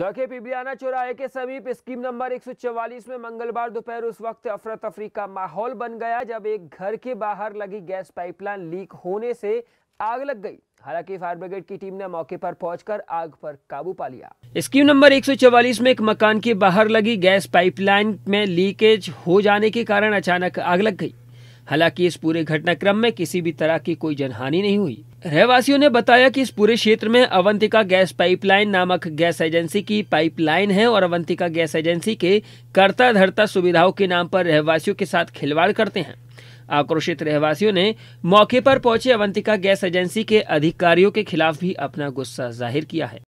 धोखे पिबियाना चौराहे के समीप स्कीम नंबर 144 में मंगलवार दोपहर उस वक्त अफरा तफरी का माहौल बन गया जब एक घर के बाहर लगी गैस पाइपलाइन लीक होने से आग लग गई हालांकि फायर ब्रिगेड की टीम ने मौके पर पहुंचकर आग पर काबू पा लिया स्कीम नंबर 144 में एक मकान के बाहर लगी गैस पाइपलाइन में लीकेज हो जाने के कारण अचानक आग लग गई हालांकि इस पूरे घटनाक्रम में किसी भी तरह की कोई जनहानि नहीं हुई रहवासियों ने बताया कि इस पूरे क्षेत्र में अवंतिका गैस पाइपलाइन नामक गैस एजेंसी की पाइपलाइन है और अवंतिका गैस एजेंसी के करता धरता सुविधाओं के नाम पर रहवासियों के साथ खिलवाड़ करते हैं आक्रोशित रहवासियों ने मौके पर पहुंचे अवंतिका गैस एजेंसी के अधिकारियों के खिलाफ भी अपना गुस्सा जाहिर किया है